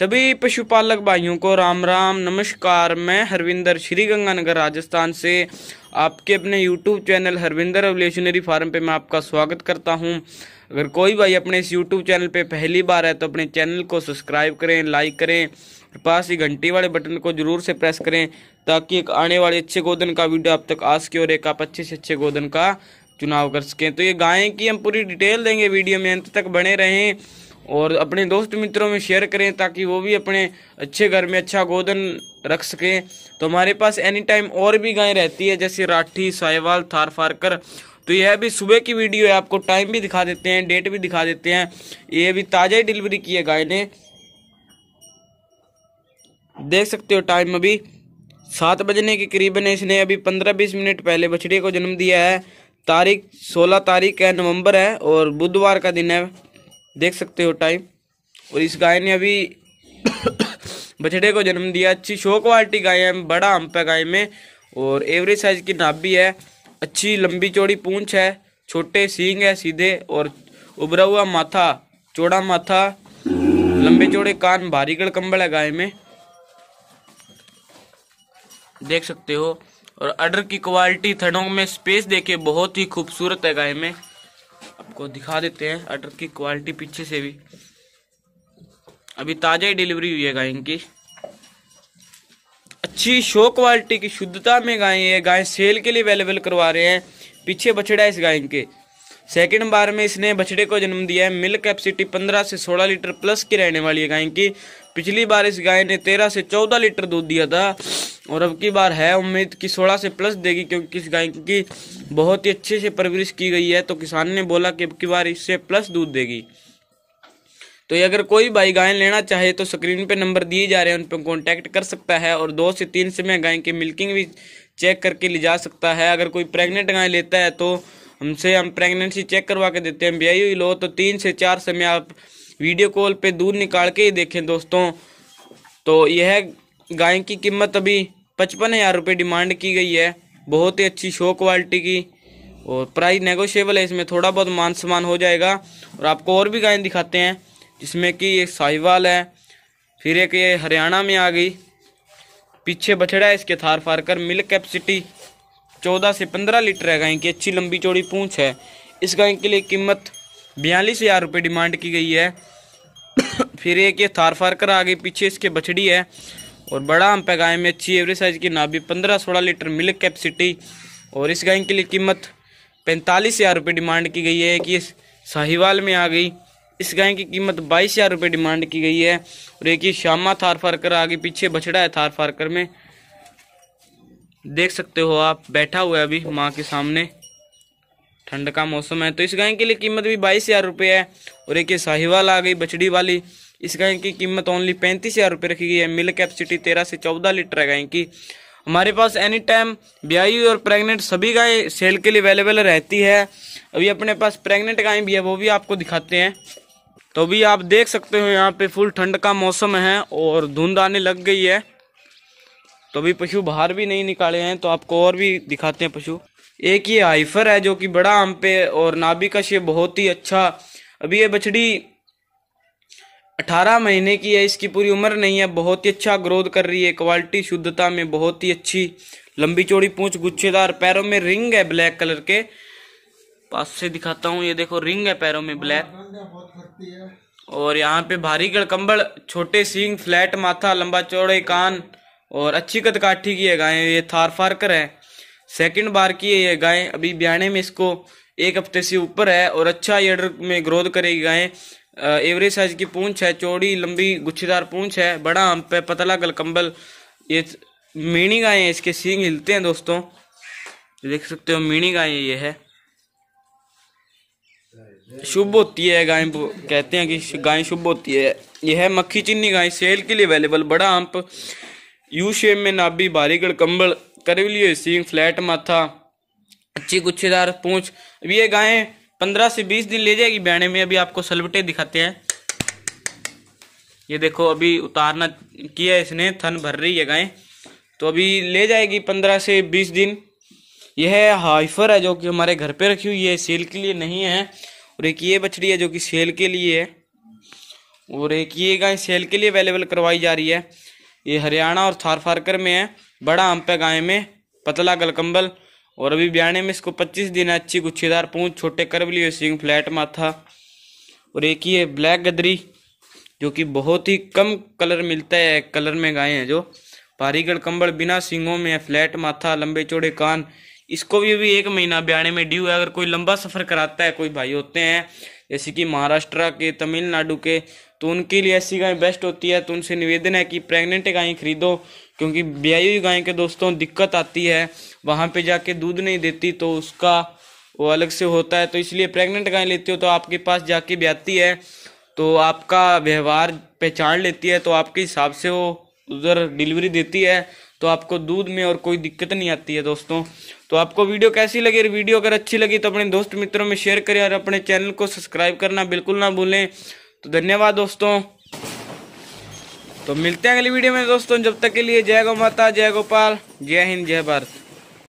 सभी पशुपालक भाइयों को राम राम नमस्कार मैं हरविंदर श्री गंगानगर राजस्थान से आपके अपने YouTube channel Harvinder revolutionary farm पे मैं आपका स्वागत करता हूं अगर कोई भाई अपने इस यूट्यूब चैनल पे पहली बार है तो अपने चैनल को सब्सक्राइब करें लाइक करें और पास ही घंटी वाले बटन को जरूर से प्रेस करें ताकि एक आने वाले अच्छे गोदन का वीडियो आप तक आ सके और एक आप अच्छे से अच्छे गोदन का चुनाव कर सकें तो ये गायें की हम पूरी डिटेल देंगे वीडियो में अंत तक बने रहें और अपने दोस्त मित्रों में शेयर करें ताकि वो भी अपने अच्छे घर में अच्छा गोदन रख सकें तो हमारे पास एनी टाइम और भी गायें रहती है जैसे राठी साहिवाल थार फारकर तो यह भी सुबह की वीडियो है आपको टाइम भी दिखा देते हैं डेट भी दिखा देते हैं ये भी ताज़ा ही डिलीवरी की है गाय ने देख सकते हो टाइम अभी सात बजने के ने इसने अभी पंद्रह बीस मिनट पहले बछड़े को जन्म दिया है तारीख सोलह तारीख है नवंबर है और बुधवार का दिन है देख सकते हो टाइम और इस गाय ने अभी बछड़े को जन्म दिया अच्छी शो क्वालिटी गाय है बड़ा हम है गाय में और एवरेज साइज की नाभी भी है अच्छी लंबी चौड़ी पूंछ है छोटे सींग है सीधे और उभरा हुआ माथा चौड़ा माथा लंबे चौड़े कान भारी गढ़ कम्बल है गाय में देख सकते हो और अडर की क्वालिटी थड़ों में स्पेस देखे बहुत ही खूबसूरत है गाय में आपको दिखा देते हैं अटर की क्वालिटी पीछे से भी अभी ताज़ा ही डिलीवरी हुई है गाय इनकी अच्छी शो क्वालिटी की शुद्धता में गाय है गाय सेल के लिए अवेलेबल करवा रहे हैं पीछे बछड़ा है इस गाय के सेकेंड बार में इसने बछड़े को जन्म दिया है मिल्क कैपेसिटी पंद्रह से सोलह लीटर प्लस की रहने वाली है गाय की पिछली बार इस गाय ने तेरह से चौदह लीटर दूध दिया था और अब की बार है उम्मीद कि सोलह से प्लस देगी क्योंकि इस गाय की बहुत ही अच्छे से परवरिश की गई है तो किसान ने बोला कि अब की बार इससे प्लस दूध देगी तो ये अगर कोई भाई गाय लेना चाहे तो स्क्रीन पे नंबर दिए जा रहे हैं उन पर कॉन्टैक्ट कर सकता है और दो से तीन समय गाय की मिल्किंग भी चेक करके ले जा सकता है अगर कोई प्रेग्नेंट गाय लेता है तो हमसे हम प्रेगनेंसी चेक करवा के देते हैं ब्याई हुई लो तो तीन से चार समय आप वीडियो कॉल पे दूध निकाल के ही देखें दोस्तों तो यह गाय की कीमत अभी पचपन हज़ार रुपये डिमांड की गई है बहुत ही अच्छी शो क्वालिटी की और प्राइस नेगोशिएबल है इसमें थोड़ा बहुत मान सम्मान हो जाएगा और आपको और भी गायें दिखाते हैं जिसमें कि एक साहिवाल है फिर एक ये हरियाणा में आ गई पीछे बछड़ा है इसके थार फार कर मिल्क कैपेसिटी चौदह से पंद्रह लीटर है गाय की अच्छी लंबी चौड़ी पूंछ है इस गाय के लिए कीमत बयालीस हज़ार रुपये डिमांड की गई है फिर एक ये थार फार कर आगे पीछे इसके बछड़ी है और बड़ा हम पे गाय में अच्छी एवरेज साइज की नाभी पंद्रह सोलह लीटर मिल्क कैपेसिटी और इस गाय के लिए कीमत पैंतालीस हज़ार रुपये डिमांड की गई है कि साहिवाल में आ गई इस गाय की कीमत बाईस हज़ार रुपये डिमांड की गई है और एक ये श्यामा थार फारकर आगे पीछे बछड़ा है थार फारकर में देख सकते हो आप बैठा हुआ है अभी माँ के सामने ठंड का मौसम है तो इस गाय के लिए कीमत भी बाईस हज़ार रुपये है और एक ये साहिवाल आ गई बछड़ी वाली इस गाय की कीमत ओनली पैंतीस हज़ार रुपये रखी गई है मिल कैपेसिटी तेरह से चौदह लीटर है गाय की हमारे पास एनी टाइम ब्याई और प्रेग्नेंट सभी गाय सेल के लिए अवेलेबल रहती है अभी अपने पास प्रेग्नेंट गाय भी है वो भी आपको दिखाते हैं तो अभी आप देख सकते हो यहाँ पे फुल ठंड का मौसम है और धुंध आने लग गई है तो अभी पशु बाहर भी नहीं निकाले हैं तो आपको और भी दिखाते हैं पशु एक ये हाइफर है जो कि बड़ा आम पे और नाभि का शेप बहुत ही अच्छा अभी ये बछड़ी अठारह महीने की है इसकी पूरी उम्र नहीं है बहुत ही अच्छा ग्रोथ कर रही है क्वालिटी शुद्धता में बहुत ही अच्छी लंबी चौड़ी पूछ गुच्छेदार पैरों में रिंग है ब्लैक कलर के पास से दिखाता हूँ ये देखो रिंग है पैरों में ब्लैक और यहाँ पे भारी गड़कम्बल छोटे सींग फ्लैट माथा लंबा चौड़े कान और अच्छी कद काठी की है गाय ये थार फारकर है सेकंड बार की है ये गाय अभी ब्याने में इसको एक हफ्ते से ऊपर है और अच्छा ईडर में ग्रोथ करेगी गाय एवरेज साइज की पूंछ है चौड़ी लंबी गुच्छेदार पूंछ है बड़ा हम पे पतला गलकम्बल ये मीणी गाय है इसके सींग हिलते हैं दोस्तों देख सकते हो मीणी गाय ये है शुभ होती है गाय कहते हैं कि गाय शुभ होती है यह है मक्खी चिन्नी गाय सेल के लिए अवेलेबल बड़ा अंप यू शेप में नाभी भारीगढ़ कंबल करवली हुई सींग फ्लैट माथा अच्छी गुच्छेदार पूछ अभी ये गायें पंद्रह से बीस दिन ले जाएगी बहने में अभी आपको सलबटे दिखाते हैं ये देखो अभी उतारना किया इसने थन भर रही है गायें तो अभी ले जाएगी पंद्रह से बीस दिन यह हाइफर है जो कि हमारे घर पे रखी हुई है सेल के लिए नहीं है और एक ये बछड़ी है जो कि सेल के लिए है और एक ये गाय सेल के लिए अवेलेबल करवाई जा रही है ये हरियाणा और थार में है बड़ा हम्पे गाय में पतला गलकम्बल और अभी ब्याने में इसको 25 दिन है अच्छी गुच्छेदार पूंछ छोटे और सिंह फ्लैट माथा और एक ही है ब्लैक गदरी जो कि बहुत ही कम कलर मिलता है कलर में गाय हैं जो भारी गड़कम्बल बिना सिंगों में फ्लैट माथा लंबे चौड़े कान इसको भी अभी एक महीना ब्याने में ड्यू है अगर कोई लंबा सफ़र कराता है कोई भाई होते हैं जैसे कि महाराष्ट्र के तमिलनाडु के तो उनके लिए ऐसी गाय बेस्ट होती है तो उनसे निवेदन है कि प्रेग्नेंट गायें खरीदो क्योंकि ब्याई हुई गाय के दोस्तों दिक्कत आती है वहाँ पे जाके दूध नहीं देती तो उसका वो अलग से होता है तो इसलिए प्रेग्नेंट गाय लेते हो तो आपके पास जाके ब्याती है तो आपका व्यवहार पहचान लेती है तो आपके हिसाब से वो उधर डिलीवरी देती है तो आपको दूध में और कोई दिक्कत नहीं आती है दोस्तों तो आपको वीडियो कैसी लगी वीडियो अगर अच्छी लगी तो अपने दोस्त मित्रों में शेयर करें और अपने चैनल को सब्सक्राइब करना बिल्कुल ना भूलें तो धन्यवाद दोस्तों तो मिलते हैं अगली वीडियो में दोस्तों जब तक के लिए जय गो माता जय गोपाल जय हिंद जय भारत